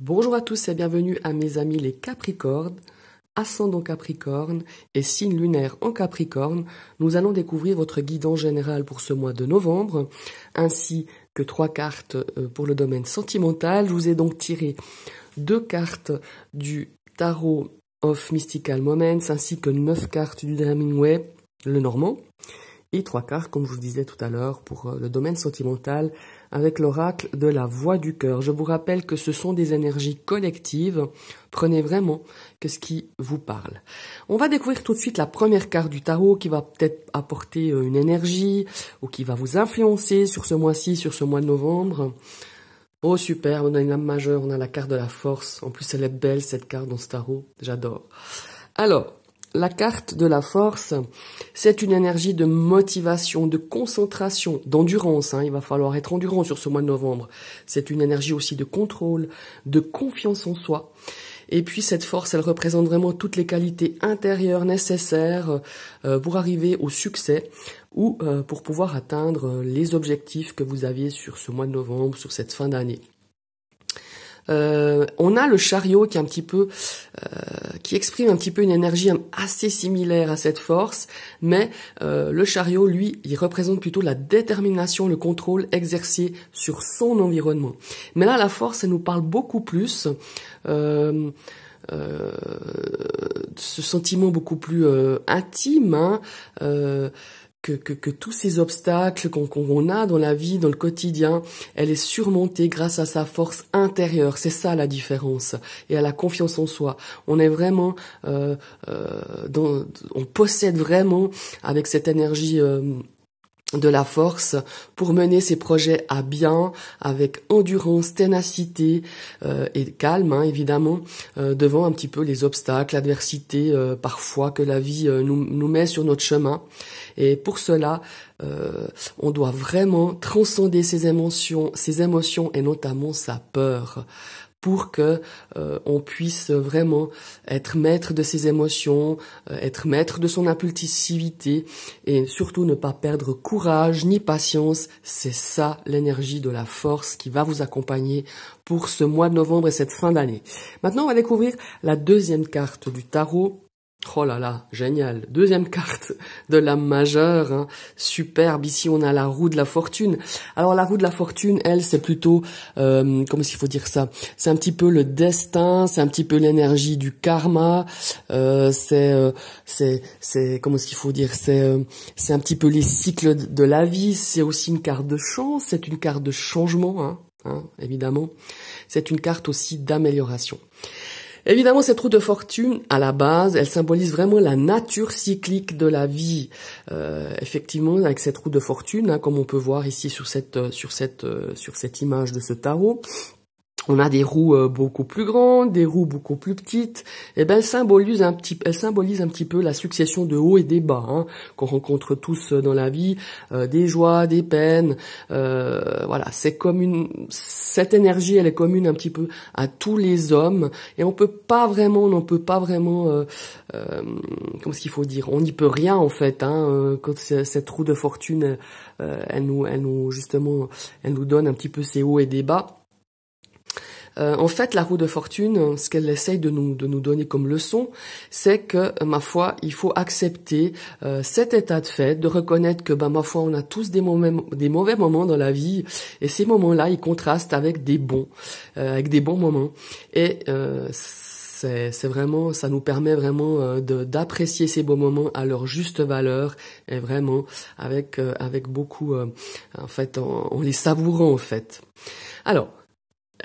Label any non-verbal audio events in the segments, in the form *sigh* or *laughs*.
Bonjour à tous et bienvenue à mes amis les Capricornes. Ascendant Capricorne et signe lunaire en Capricorne, nous allons découvrir votre en général pour ce mois de novembre, ainsi que trois cartes euh, pour le domaine sentimental. Je vous ai donc tiré deux cartes du tarot of Mystical Moments, ainsi que neuf cartes du Web, le normand et trois quarts, comme je vous disais tout à l'heure, pour euh, le domaine sentimental, avec l'oracle de la voix du cœur. Je vous rappelle que ce sont des énergies collectives. Prenez vraiment que ce qui vous parle. On va découvrir tout de suite la première carte du tarot qui va peut-être apporter euh, une énergie ou qui va vous influencer sur ce mois-ci, sur ce mois de novembre. Oh super, on a une lame majeure, on a la carte de la force. En plus, elle est belle cette carte dans ce tarot. J'adore. Alors, la carte de la force, c'est une énergie de motivation, de concentration, d'endurance. Hein. il va falloir être endurant sur ce mois de novembre. C'est une énergie aussi de contrôle, de confiance en soi. Et puis cette force, elle représente vraiment toutes les qualités intérieures nécessaires euh, pour arriver au succès ou euh, pour pouvoir atteindre euh, les objectifs que vous aviez sur ce mois de novembre, sur cette fin d'année. Euh, on a le chariot qui est un petit peu, euh, qui exprime un petit peu une énergie assez similaire à cette force, mais euh, le chariot, lui, il représente plutôt la détermination, le contrôle exercé sur son environnement. Mais là, la force, elle nous parle beaucoup plus. Euh, ce sentiment beaucoup plus intime, hein, que, que, tous ces obstacles qu'on a dans la vie, dans le quotidien, elle est surmontée grâce à sa force intérieure. C'est ça la différence. Et à la confiance en soi. On est vraiment, euh, euh, on possède vraiment avec cette énergie euh, de la force pour mener ses projets à bien avec endurance, ténacité euh, et calme hein, évidemment euh, devant un petit peu les obstacles, l'adversité euh, parfois que la vie nous, nous, met sur notre chemin. Et pour cela, on doit vraiment transcender ses émotions, ses émotions et notamment sa peur pour que euh, on puisse vraiment être maître de ses émotions, euh, être maître de son impulsivité et surtout ne pas perdre courage ni patience. C'est ça l'énergie de la force qui va vous accompagner pour ce mois de novembre et cette fin d'année. Maintenant, on va découvrir la deuxième carte du tarot Oh là là, génial. Deuxième carte de la majeure, hein. superbe. Ici, on a la roue de la fortune. Alors, la roue de la fortune, elle, c'est plutôt, euh, comment est-ce qu'il faut dire ça C'est un petit peu le destin, c'est un petit peu l'énergie du karma. Euh, euh, c'est, c'est, comment ce qu'il faut dire C'est, un petit peu les cycles de la vie. C'est aussi une carte de chance, c'est une carte de changement, hein, hein, évidemment. C'est une carte aussi d'amélioration. Évidemment, cette roue de fortune, à la base, elle symbolise vraiment la nature cyclique de la vie. Euh, effectivement, avec cette roue de fortune, hein, comme on peut voir ici sur cette, euh, sur cette, euh, sur cette image de ce tarot, on a des roues euh, beaucoup plus grandes, des roues beaucoup plus petites. Et eh ben, elles symbolise un petit, un petit peu la succession de hauts et des bas hein, qu'on rencontre tous euh, dans la vie, euh, des joies, des peines. voilà, c'est comme une, cette énergie, elle est commune un petit peu à tous les hommes. Et on peut pas vraiment, on peut pas vraiment, comment ce qu'il faut dire, on n'y peut rien en fait. Hein, quand cette roue de fortune, elle, nous, elle nous justement, elle nous donne un petit peu ses hauts et des bas. Euh, en fait, la roue de fortune, ce qu'elle essaye de nous, de nous donner comme leçon, c'est que, euh, ma foi, il faut accepter euh, cet état de fait, de reconnaître que, bah, ma foi, on a tous des, des mauvais moments dans la vie, et ces moments-là, ils contrastent avec des bons, avec des bons moments. Et c'est vraiment, ça nous permet vraiment d'apprécier ces bons moments à leur juste valeur et vraiment avec avec beaucoup, en fait, en, en les savourant en fait. Alors.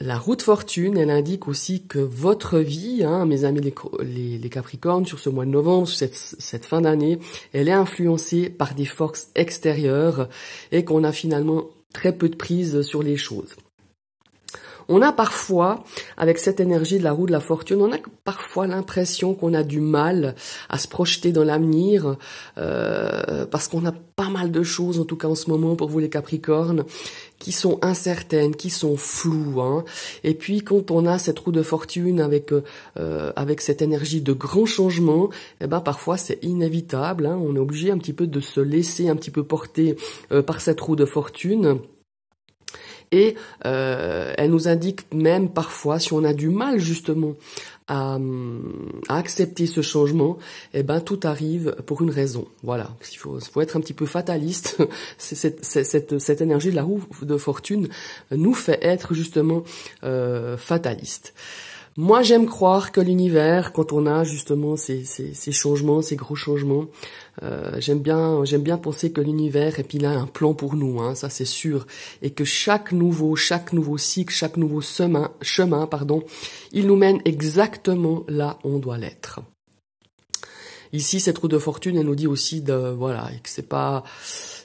La route fortune, elle indique aussi que votre vie, hein, mes amis les, Capricornes, sur ce mois de novembre, cette fin d'année, elle est influencée par des forces extérieures et qu'on a finalement très peu de prise sur les choses. On a parfois, avec cette énergie de la roue de la fortune, on a parfois l'impression qu'on a du mal à se projeter dans l'avenir, euh, parce qu'on a pas mal de choses, en tout cas en ce moment, pour vous les Capricornes, qui sont incertaines, qui sont floues. Hein. Et puis quand on a cette roue de fortune avec euh, avec cette énergie de grand changement, eh ben parfois c'est inévitable. Hein. On est obligé un petit peu de se laisser un petit peu porter euh, par cette roue de fortune. Et euh, elle nous indique même parfois, si on a du mal justement à, accepter ce changement, eh ben tout arrive pour une raison. Voilà, il faut, être un petit peu fataliste. *laughs* cette, énergie de la roue de fortune nous fait être justement euh, fataliste. Moi, j'aime croire que l'univers, quand on a justement ces, ces, changements, ces gros changements, euh, j'aime bien, j'aime bien penser que l'univers, et puis a un plan pour nous, hein, ça c'est sûr, et que chaque nouveau, chaque nouveau cycle, chaque nouveau chemin, chemin, pardon, il nous mène exactement là où on doit l'être. Ici, cette roue de fortune, elle nous dit aussi de, voilà, que c'est pas,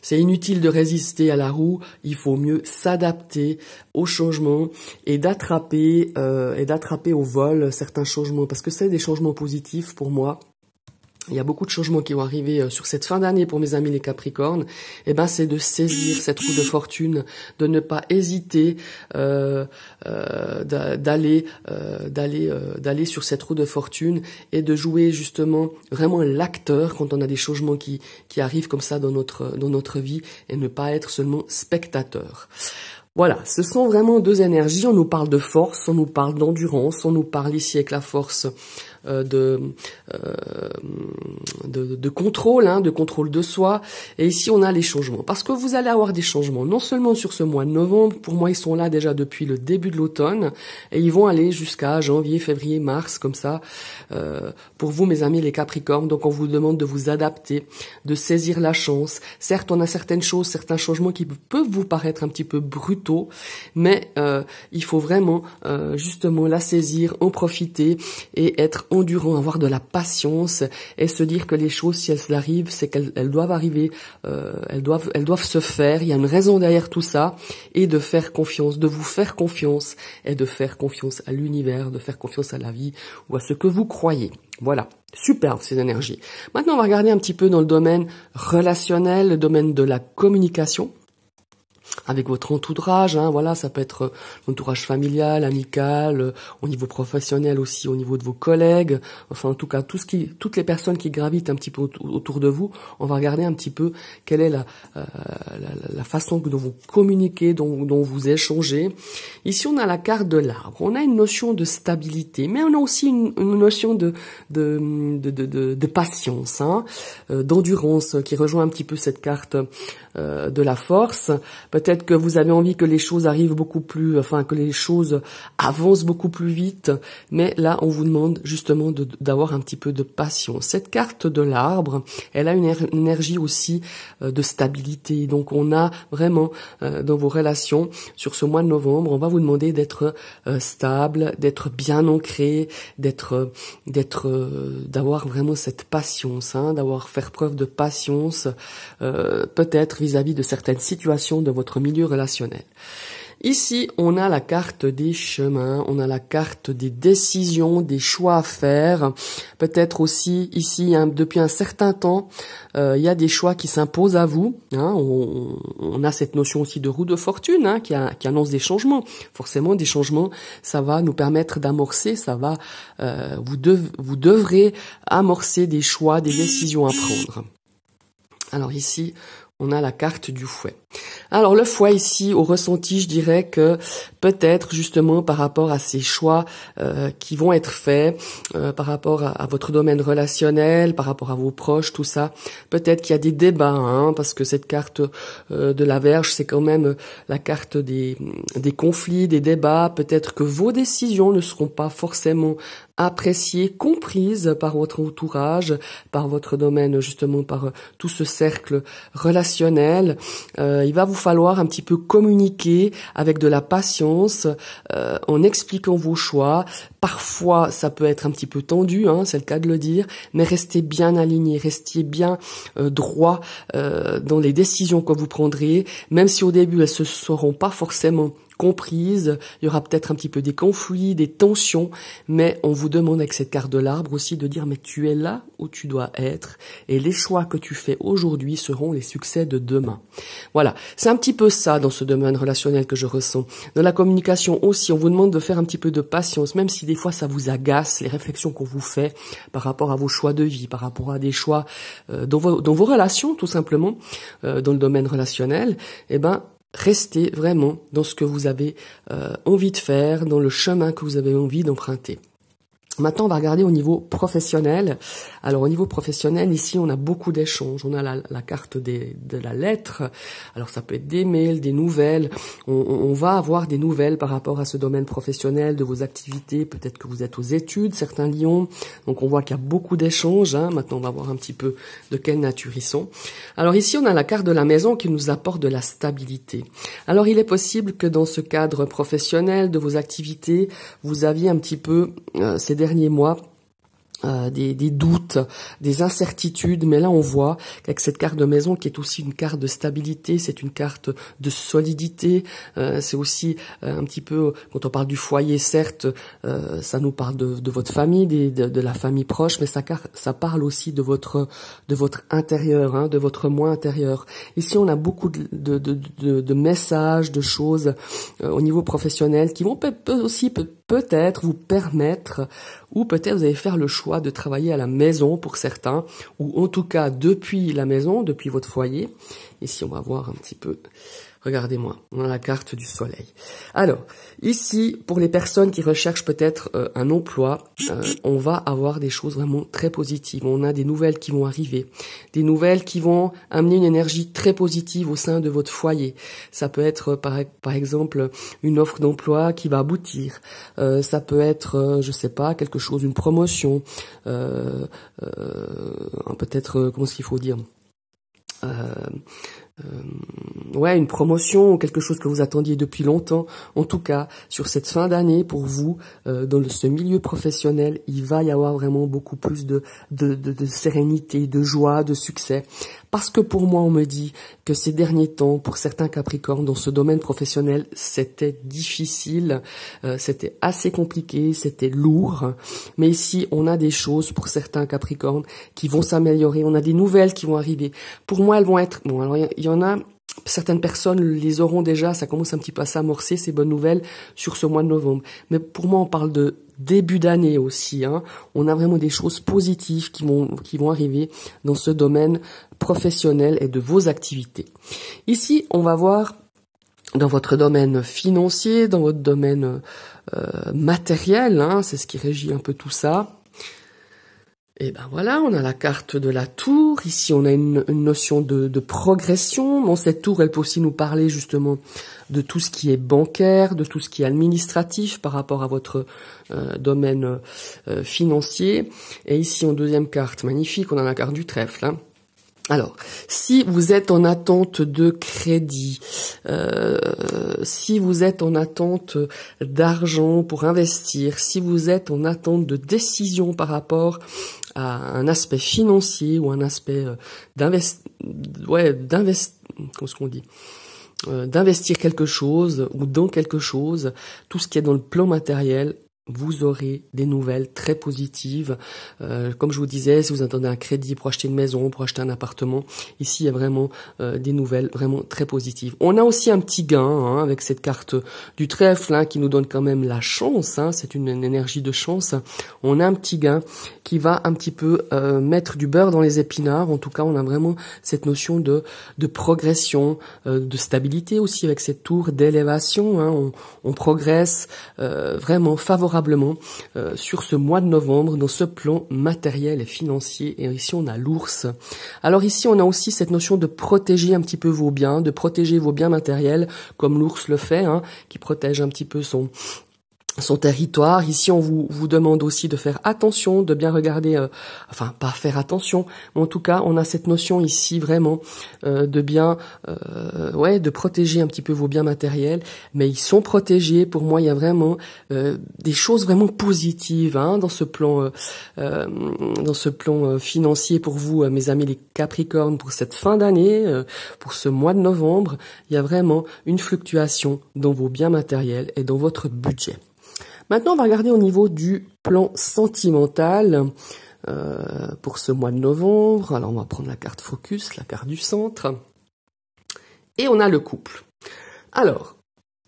c'est inutile de résister à la roue. Il faut mieux s'adapter aux changements et d'attraper, euh, et d'attraper au vol certains changements parce que c'est des changements positifs pour moi il y a beaucoup de changements qui vont arriver euh, sur cette fin d'année pour mes amis les Capricornes, et eh ben c'est de saisir cette roue de fortune, de ne pas hésiter euh, euh, d'aller sur cette roue de fortune et de jouer justement vraiment l'acteur quand on a des changements qui qui arrivent comme ça dans notre dans notre vie et ne pas être seulement spectateur. Voilà, ce sont vraiment deux énergies. On nous parle de force, on nous parle d'endurance, on nous parle ici avec la force euh, euh, de, de, contrôle, hein, de contrôle de soi. Et ici, on a les changements. Parce que vous allez avoir des changements, non seulement sur ce mois de novembre, pour moi, ils sont là déjà depuis le début de l'automne, et ils vont aller jusqu'à janvier, février, mars, comme ça. Euh, pour vous, mes amis, les Capricornes, donc on vous demande de vous adapter, de saisir la chance. Certes, on a certaines choses, certains changements qui peuvent vous paraître un petit peu brutaux, mais il faut vraiment justement la saisir, en profiter et être endurant, avoir de la patience et se dire que les choses, si elles arrivent, c'est qu'elles doivent arriver, euh, elles doivent, elles doivent se faire. Il y a une raison derrière tout ça et de faire confiance, de vous faire confiance et de faire confiance à l'univers, de faire confiance à la vie ou à ce que vous croyez. Voilà. Superbe ces énergies. Maintenant, on va regarder un petit peu dans le domaine relationnel, le domaine de la communication avec votre entourage, hein, voilà, ça peut être l'entourage euh, familial, amical, euh, au niveau professionnel aussi, au niveau de vos collègues, enfin en tout cas tout ce qui, toutes les personnes qui gravitent un petit peu autour de vous, on va regarder un petit peu quelle est la, euh, façon dont vous communiquez, dont, vous échangez. Ici on a la carte de l'arbre, on a une notion de stabilité, mais on a aussi une, notion de, de, patience, hein, d'endurance qui rejoint un petit peu cette carte de la force. Peut-être que vous avez envie que les choses arrivent beaucoup plus, enfin que les choses avancent beaucoup plus vite. Mais là, on vous demande justement d'avoir un petit peu de patience. Cette carte de l'arbre, elle a une énergie aussi euh, de stabilité. Donc on a vraiment euh, dans vos relations sur ce mois de novembre, on va vous demander d'être euh, stable, d'être bien ancré, d'être, d'être, d'avoir vraiment cette patience, hein, d'avoir faire preuve de patience, peut-être vis-à-vis de certaines situations de votre milieu relationnel. Ici, on a la carte des chemins, on a la carte des décisions, des choix à faire. Peut-être aussi ici, depuis un certain temps, euh, il y a des choix qui s'imposent à vous. Hein. On, a cette notion aussi de roue de fortune hein, qui, annonce des changements. Forcément, des changements, ça va nous permettre d'amorcer, ça va, euh, vous devrez amorcer des choix, des décisions à prendre. Alors ici, on a la carte du fouet. Alors le fouet ici, au ressenti, je dirais que peut-être justement par rapport à ces choix euh, qui vont être faits, euh, par rapport à, votre domaine relationnel, par rapport à vos proches, tout ça, peut-être qu'il y a des débats, hein, parce que cette carte euh, de la Verge, c'est quand même la carte des conflits, des débats, peut-être que vos décisions ne seront pas forcément appréciée, comprise par votre entourage, par votre domaine, justement par euh, tout ce cercle relationnel. Euh, il va vous falloir un petit peu communiquer avec de la patience euh, en expliquant vos choix. Parfois, ça peut être un petit peu tendu, hein, c'est le cas de le dire, mais restez bien aligné, restez bien droit dans les décisions que vous prendrez, même si au début elles ne se seront pas forcément comprise, il y aura peut-être un petit peu des conflits, des tensions, mais on vous demande avec cette carte de l'arbre aussi de dire mais tu es là où tu dois être et les choix que tu fais aujourd'hui seront les succès de demain. Voilà, c'est un petit peu ça dans ce domaine relationnel que je ressens. Dans la communication aussi, on vous demande de faire un petit peu de patience, même si des fois ça vous agace, les réflexions qu'on vous fait par rapport à vos choix de vie, par rapport à des choix euh, dans, vos, dans vos relations tout simplement, euh, dans le domaine relationnel, eh ben Restez vraiment dans ce que vous avez euh, envie de faire, dans le chemin que vous avez envie d'emprunter. Maintenant, on va regarder au niveau professionnel. Alors, au niveau professionnel, ici, on a beaucoup d'échanges. On a la, carte de la lettre. Alors, ça peut être des mails, des nouvelles. On, va avoir des nouvelles par rapport à ce domaine professionnel, de vos activités. Peut-être que vous êtes aux études, certains lions. Donc, on voit qu'il y a beaucoup d'échanges. Hein. Maintenant, on va voir un petit peu de quelle nature ils sont. Alors, ici, on a la carte de la maison qui nous apporte de la stabilité. Alors, il est possible que dans ce cadre professionnel de vos activités, vous aviez un petit peu euh, ces derniers mois euh, des, doutes, des incertitudes, mais là on voit qu'avec cette carte de maison qui est aussi une carte de stabilité, c'est une carte de solidité, euh, c'est aussi euh, un petit peu, quand on parle du foyer, certes, ça nous parle de, votre famille, de, la famille proche, mais ça, ça parle aussi de votre, de votre intérieur, hein, de votre moi intérieur. Ici on a beaucoup de, messages, de choses au niveau professionnel qui vont peut, aussi peut-être vous permettre, ou peut-être vous allez faire le choix de travailler à la maison pour certains, ou en tout cas depuis la maison, depuis votre foyer. Ici, on va voir un petit peu Regardez-moi, on a la carte du soleil. Alors, ici, pour les personnes qui recherchent peut-être euh, un emploi, euh, on va avoir des choses vraiment très positives. On a des nouvelles qui vont arriver, des nouvelles qui vont amener une énergie très positive au sein de votre foyer. Ça peut être, euh, par, exemple, une offre d'emploi qui va aboutir. ça peut être, je sais pas, quelque chose, une promotion. peut-être, comment est-ce qu'il faut dire euh, ouais, une promotion ou quelque chose que vous attendiez depuis longtemps. En tout cas, sur cette fin d'année, pour vous, euh, dans ce milieu professionnel, il va y avoir vraiment beaucoup plus de, de, de, de sérénité, de joie, de succès. Parce que pour moi, on me dit que ces derniers temps, pour certains Capricornes, dans ce domaine professionnel, c'était difficile, euh, c'était assez compliqué, c'était lourd. Mais ici, on a des choses pour certains Capricornes qui vont s'améliorer, on a des nouvelles qui vont arriver. Pour moi, elles vont être... Bon, alors, il y en a, certaines personnes les auront déjà, ça commence un petit peu à s'amorcer, ces bonnes nouvelles, sur ce mois de novembre. Mais pour moi, on parle de début d'année aussi. Hein. On a vraiment des choses positives qui vont, qui vont arriver dans ce domaine professionnel et de vos activités. Ici, on va voir dans votre domaine financier, dans votre domaine euh, matériel, hein, c'est ce qui régit un peu tout ça. Et eh ben voilà, on a la carte de la tour. Ici, on a une, notion de, progression. Bon, cette tour, elle peut aussi nous parler justement de tout ce qui est bancaire, de tout ce qui est administratif par rapport à votre euh, domaine euh, financier. Et ici, en deuxième carte, magnifique, on a la carte du trèfle. Hein. Alors, si vous êtes en attente de crédit, euh, si vous êtes en attente d'argent pour investir, si vous êtes en attente de décision par rapport à un aspect financier ou un aspect euh, d'invest, ouais, d'invest, ce qu'on dit, euh, d'investir quelque chose ou dans quelque chose, tout ce qui est dans le plan matériel vous aurez des nouvelles très positives. Euh, comme je vous disais, si vous attendez un crédit pour acheter une maison, pour acheter un appartement, ici il y a vraiment euh, des nouvelles vraiment très positives. On a aussi un petit gain hein, avec cette carte du trèfle hein, qui nous donne quand même la chance. Hein, c'est une, énergie de chance. On a un petit gain qui va un petit peu euh, mettre du beurre dans les épinards. En tout cas, on a vraiment cette notion de, de progression, de stabilité aussi avec cette tour d'élévation. Hein. On, on, progresse vraiment favorablement euh, sur ce mois de novembre dans ce plan matériel et financier. Et ici, on a l'ours. Alors ici, on a aussi cette notion de protéger un petit peu vos biens, de protéger vos biens matériels, comme l'ours le fait, hein, qui protège un petit peu son son territoire. Ici, on vous, vous demande aussi de faire attention, de bien regarder, euh, enfin pas faire attention, mais en tout cas, on a cette notion ici vraiment euh, de bien, euh, ouais, de protéger un petit peu vos biens matériels, mais ils sont protégés. Pour moi, il y a vraiment des choses vraiment positives hein, dans ce plan, dans ce plan financier pour vous, mes amis les Capricornes, pour cette fin d'année, pour ce mois de novembre. Il y a vraiment une fluctuation dans vos biens matériels et dans votre budget. Maintenant, on va regarder au niveau du plan sentimental euh, pour ce mois de novembre. Alors, on va prendre la carte focus, la carte du centre. Et on a le couple. Alors,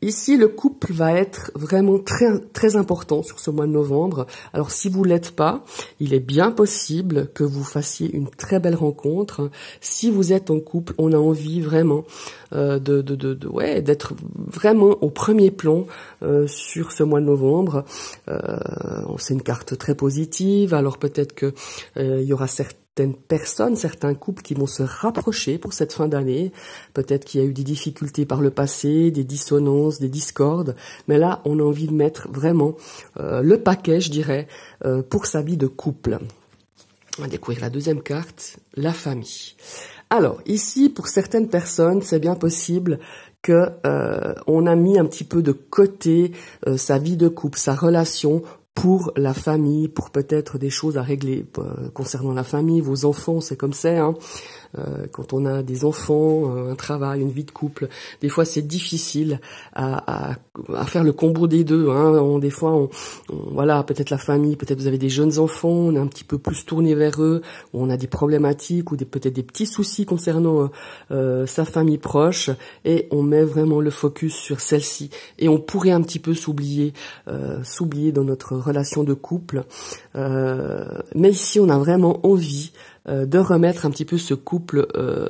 Ici, le couple va être vraiment très, très important sur ce mois de novembre. Alors, si vous l'êtes pas, il est bien possible que vous fassiez une très belle rencontre. Si vous êtes en couple, on a envie vraiment euh, de, d'être vraiment au premier plan euh, sur ce mois de novembre. Euh, c'est une carte très positive. Alors, peut-être que euh, il y aura certains certaines personnes, certains couples qui vont se rapprocher pour cette fin d'année. Peut-être qu'il y a eu des difficultés par le passé, des dissonances, des discordes. Mais là, on a envie de mettre vraiment euh, le paquet, je dirais, euh, pour sa vie de couple. On va découvrir la deuxième carte, la famille. Alors, ici, pour certaines personnes, c'est bien possible que euh, on a mis un petit peu de côté sa vie de couple, sa relation pour la famille, pour peut-être des choses à régler euh, concernant la famille, vos enfants, c'est comme ça. Hein. Euh, quand on a des enfants, euh, un travail, une vie de couple, des fois c'est difficile à, à, à, faire le combo des deux. Hein. des fois, on, voilà, peut-être la famille, peut-être vous avez des jeunes enfants, on est un petit peu plus tourné vers eux, on a des problématiques ou peut-être des petits soucis concernant euh, sa famille proche, et on met vraiment le focus sur celle-ci. Et on pourrait un petit peu s'oublier, s'oublier dans notre relation de couple. mais ici, on a vraiment envie euh, de remettre un petit peu ce couple, euh,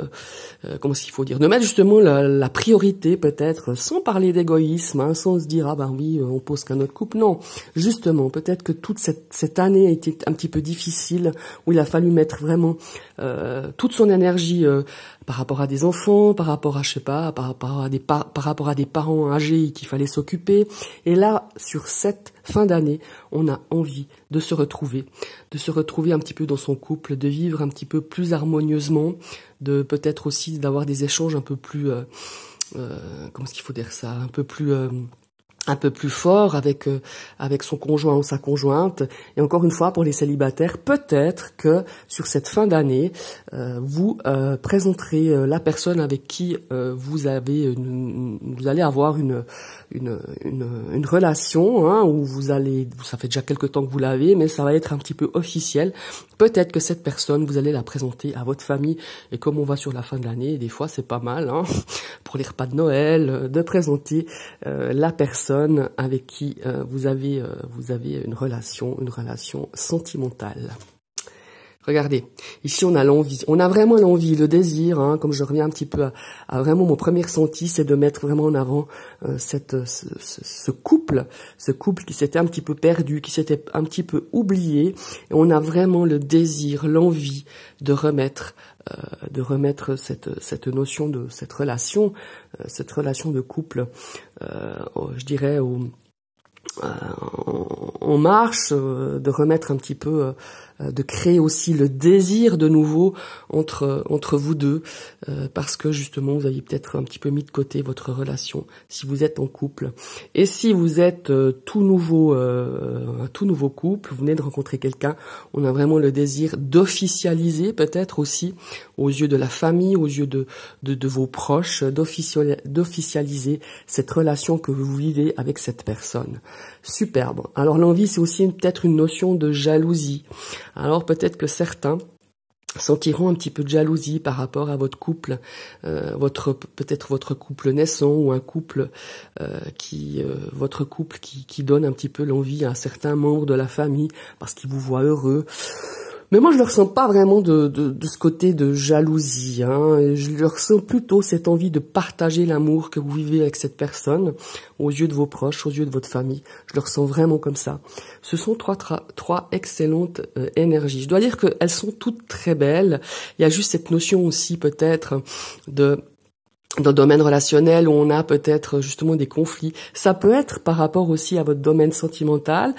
euh, comment qu'il faut dire, de mettre justement la, priorité peut-être, sans parler d'égoïsme, hein, sans se dire ah bah oui, euh, on pose qu'un autre couple. Non, justement, peut-être que toute cette, cette, année a été un petit peu difficile, où il a fallu mettre vraiment euh, toute son énergie par rapport à des enfants, par rapport à je sais pas, par rapport à des par, par rapport à des parents âgés qu'il fallait s'occuper. Et là, sur cette fin d'année, on a envie de se retrouver, de se retrouver un petit peu dans son couple, de vivre un petit peu plus harmonieusement, de peut-être aussi d'avoir des échanges un peu plus... Euh, euh, comment est-ce qu'il faut dire ça Un peu plus... Euh, un peu plus fort avec euh, avec son conjoint ou sa conjointe et encore une fois pour les célibataires peut-être que sur cette fin d'année euh, vous euh, présenterez la personne avec qui vous avez vous allez avoir une une une, relation hein, où vous allez ça fait déjà quelque temps que vous l'avez mais ça va être un petit peu officiel peut-être que cette personne vous allez la présenter à votre famille et comme on va sur la fin de l'année des fois c'est pas mal hein, *laughs* pour les repas de Noël de présenter la personne avec qui euh, vous, avez, euh, vous avez une relation, une relation sentimentale. Regardez, Ici, on a l'envie, on a vraiment l'envie, le désir, hein, comme je reviens un petit peu à, vraiment mon premier senti c'est de mettre vraiment en avant euh, cette, euh, ce, couple, ce couple qui s'était un petit peu perdu, qui s'était un petit peu oublié. Et on a vraiment le désir, l'envie de remettre, euh, de remettre cette, cette notion de cette relation, cette relation de couple, je dirais, en marche, de remettre un petit peu euh, de créer aussi le désir de nouveau entre euh, entre vous deux euh, parce que justement vous aviez peut-être un petit peu mis de côté votre relation si vous êtes en couple et si vous êtes tout nouveau un tout nouveau couple vous venez de rencontrer quelqu'un on a vraiment le désir d'officialiser peut-être aussi aux yeux de la famille aux yeux de de, de vos proches d'officialiser cette relation que vous vivez avec cette personne superbe alors l'envie c'est aussi peut-être une notion de jalousie alors peut-être que certains sentiront un petit peu de jalousie par rapport à votre couple, euh, votre peut-être votre couple naissant ou un couple euh, qui euh, votre couple qui, qui donne un petit peu l'envie à certain membre de la famille parce qu'il vous voit heureux mais moi, je ne ressens pas vraiment de, de, de, ce côté de jalousie. Hein. Je leur ressens plutôt cette envie de partager l'amour que vous vivez avec cette personne aux yeux de vos proches, aux yeux de votre famille. Je le ressens vraiment comme ça. Ce sont trois, trois excellentes euh, énergies. Je dois dire qu'elles sont toutes très belles. Il y a juste cette notion aussi peut-être de dans le domaine relationnel où on a peut-être justement des conflits. Ça peut être par rapport aussi à votre domaine sentimental,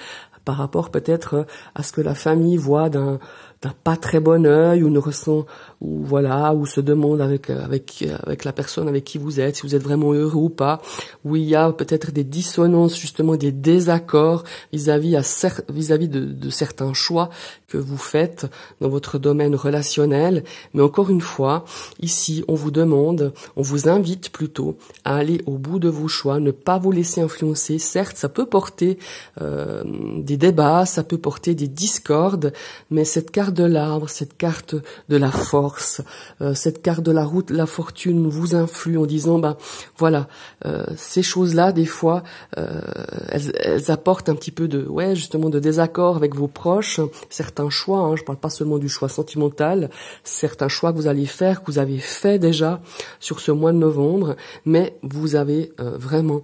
par rapport peut-être à ce que la famille voit d'un d'un pas très bon œil ou ne ressent ou voilà ou se demande avec euh, avec euh, avec la personne avec qui vous êtes si vous êtes vraiment heureux ou pas où il y a peut-être des dissonances justement des désaccords vis-à-vis -vis à vis à vis de, de certains choix que vous faites dans votre domaine relationnel mais encore une fois ici on vous demande on vous invite plutôt à aller au bout de vos choix ne pas vous laisser influencer certes ça peut porter euh, des débats ça peut porter des discordes mais cette carte de l'arbre, cette carte de la force, euh, cette carte de la route, la fortune vous influe en disant, bah voilà, euh, ces choses-là, des fois, euh, elles, apportent un petit peu de, ouais, justement, de désaccord avec vos proches, certains choix, hein, je parle pas seulement du choix sentimental, certains choix que vous allez faire, que vous avez fait déjà sur ce mois de novembre, mais vous avez vraiment,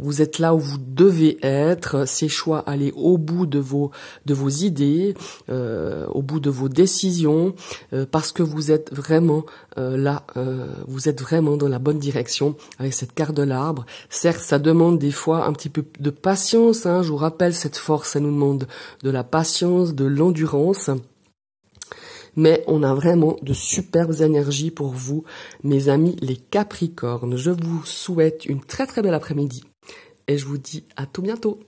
vous êtes là où vous devez être, ces choix, aller au bout de vos, de vos idées, euh, au bout de vos décisions, euh, parce que vous êtes vraiment euh, là, vous êtes vraiment dans la bonne direction avec cette carte de l'arbre. Certes, ça demande des fois un petit peu de patience. Hein, je vous rappelle, cette force, elle nous demande de la patience, de l'endurance mais on a vraiment de superbes énergies pour vous, mes amis les Capricornes. Je vous souhaite une très très belle après-midi et je vous dis à tout bientôt.